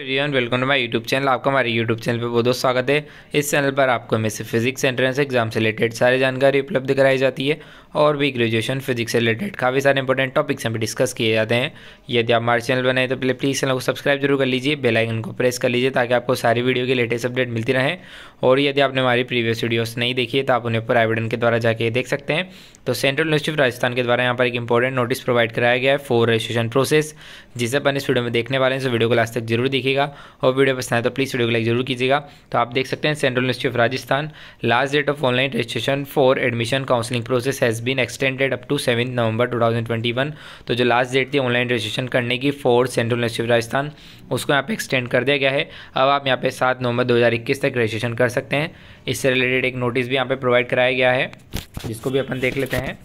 everyone welcome to my YouTube channel आपका हमारे YouTube channel पे बहुत बहुत स्वागत है इस चैनल पर आपको हमें से फिजिक्स एंट्रेंस एग्जाम से रिलेटेड सारी जानकारी उपलब्ध कराई जाती है और भी ग्रेजुएशन फिजिक्स से रिलेटेड काफ़ी सारे इंपॉर्टेंट टॉपिक्स हमें डिस्कस किए जाते हैं यदि आप हमारे चैनल बनाए तो पहले प्लीज़ चैनल को सब्सक्राइब जरूर कर लीजिए बेलाइकन को प्रेस कर लीजिए ताकि आपको सारी वीडियो की लेटेस्ट अपडेट मिलती रहे और यदि आपने हमारी प्रीवियस वीडियोस नहीं देखी है तो आप उन्हें प्राइवेट के द्वारा जाके देख सकते हैं तो सेंट्रल यूनिवर्सिटी ऑफ राजस्थान के द्वारा यहाँ पर एक इंपॉर्टेंट नोटिस प्रोवाइड कराया गया है फॉर रजिस्ट्रेशन प्रोसेस जिसे अपन इस वीडियो में देखने वाले हैं तो वीडियो को लास्ट तक जरूर देखिएगा और वीडियो पसंद आए तो प्लीज़ वीडियो को लाइक जरूर कीजिएगा तो आप देख सकते हैं central university of Rajasthan last date of online registration for admission counselling process has been extended up to seven November two तो जो लास्ट डेट थी ऑनलाइन रजिस्ट्रेशन करने की for central university of Rajasthan उसको यहाँ पे एक्सटेंड कर दिया गया है अब आप यहाँ पे सात नवंबर दो तक रजिस्ट्रेशन कर सकते हैं इससे रिलेटेड एक नोटिस भी यहाँ पर प्रोवाइड कराया गया है जिसको भी अपन देख लेते हैं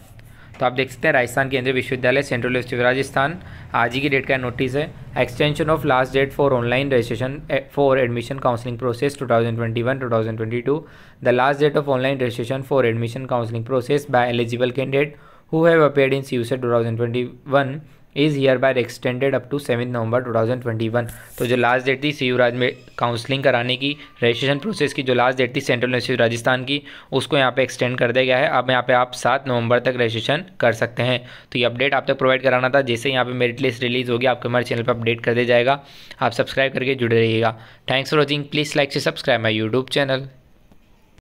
तो आप देख सकते हैं राजस्थान केंद्रीय विश्वविद्यालय सेंट्रल यूनिवर्सिटी ऑफ राजस्थान आज ही की डेट का नोटिस है extension of last date for online registration for admission counselling process 2021 2022 the last date of online registration for admission counselling process by eligible candidate who have appear in C U set is hereby extended up to seven November 2021 तो जो last date थी सी राज में counselling कराने की registration process की जो last date थी central university Rajasthan की उसको यहाँ पे एक्सटेंड कर दिया गया है अब यहाँ पे आप सात नवंबर तक रजिस्ट्रेशन कर सकते हैं तो ये अपडेट आप तक प्रोवाइड कराना था जैसे यहाँ पर मेरिट लिस्ट रिलीज होगी आपके हमारे चैनल पर अपडेट कर दिया जाएगा आप सब्सक्राइब करके जुड़े रहिएगा thanks for watching please like से सब्सक्राइब माई यूट्यूब चैनल